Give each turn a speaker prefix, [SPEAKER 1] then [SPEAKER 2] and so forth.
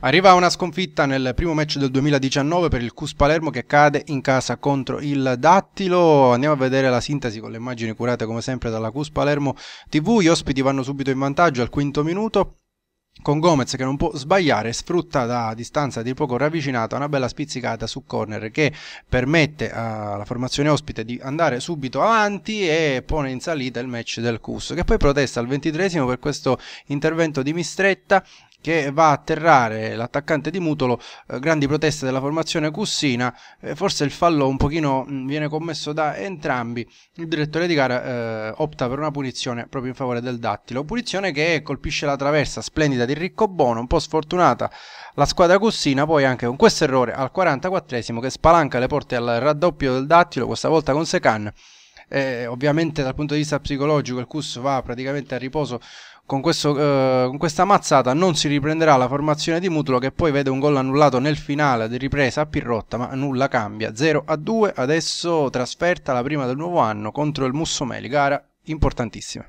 [SPEAKER 1] Arriva una sconfitta nel primo match del 2019 per il Cus Palermo che cade in casa contro il Dattilo. Andiamo a vedere la sintesi con le immagini curate come sempre dalla Cus Palermo TV. Gli ospiti vanno subito in vantaggio al quinto minuto con Gomez che non può sbagliare, sfrutta da distanza di poco ravvicinata una bella spizzicata su corner che permette eh, alla formazione ospite di andare subito avanti e pone in salita il match del Cus che poi protesta al ventitresimo per questo intervento di mistretta che va a atterrare l'attaccante di Mutolo, eh, grandi proteste della formazione Cussina, eh, forse il fallo un pochino mh, mm, viene commesso da entrambi, il direttore di gara eh, opta per una punizione proprio in favore del Dattilo, punizione che colpisce la traversa splendida di Ricco Bono, un po' sfortunata la squadra Cussina, poi anche con questo errore al 44esimo che spalanca le porte al raddoppio del Dattilo, questa volta con Secan, eh, ovviamente dal punto di vista psicologico il Cus va praticamente a riposo con, questo, eh, con, questa mazzata non si riprenderà la formazione di Mutulo che poi vede un gol annullato nel finale di ripresa a Pirrotta ma nulla cambia 0 a 2 adesso trasferta la prima del nuovo anno contro il Mussomeli gara importantissima